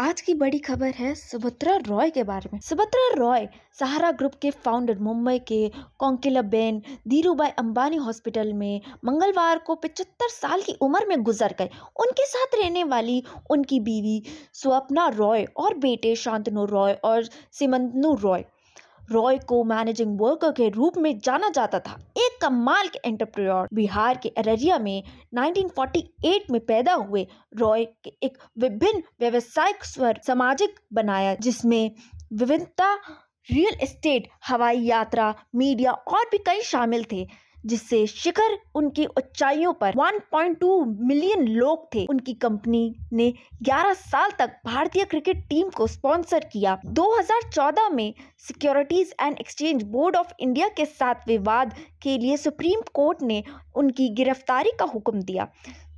आज की बड़ी खबर है सुभद्रा रॉय के बारे में सुभद्रा रॉय सहारा ग्रुप के फाउंडर मुंबई के कौंकिलाबेन धीरूभाई अंबानी हॉस्पिटल में मंगलवार को पचहत्तर साल की उम्र में गुजर गए उनके साथ रहने वाली उनकी बीवी स्वप्ना रॉय और बेटे शांतनु रॉय और सिमंतनु रॉय रॉय को मैनेजिंग वर्कर के रूप में जाना जाता था एक कमाल के एंटरप्रेन्योर बिहार के अररिया में 1948 में पैदा हुए रॉय के एक विभिन्न व्यवसायिक स्वर सामाजिक बनाया जिसमें विभिन्नता रियल एस्टेट हवाई यात्रा मीडिया और भी कई शामिल थे जिससे शिखर उनकी ऊंचाइयों पर 1.2 मिलियन लोग थे उनकी कंपनी ने 11 साल तक भारतीय क्रिकेट टीम को स्पॉन्सर किया 2014 में securities and exchange board of India के साथ विवाद के लिए सुप्रीम कोर्ट ने उनकी गिरफ्तारी का हुक्म दिया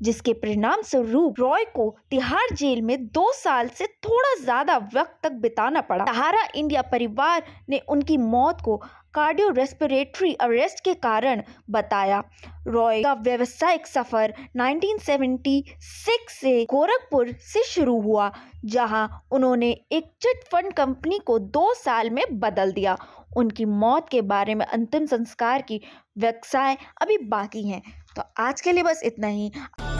जिसके परिणाम स्वरूप रॉय को तिहाड़ जेल में दो साल से थोड़ा ज्यादा वक्त तक बिताना पड़ा सहारा इंडिया परिवार ने उनकी मौत को कार्डियो रेस्पिरेटरी अरेस्ट के कारण बताया रॉय का व्यवसायिक सफर 1976 से गोरखपुर से शुरू हुआ जहां उन्होंने एक चिट फंड कंपनी को दो साल में बदल दिया उनकी मौत के बारे में अंतिम संस्कार की व्यवसाय अभी बाकी हैं तो आज के लिए बस इतना ही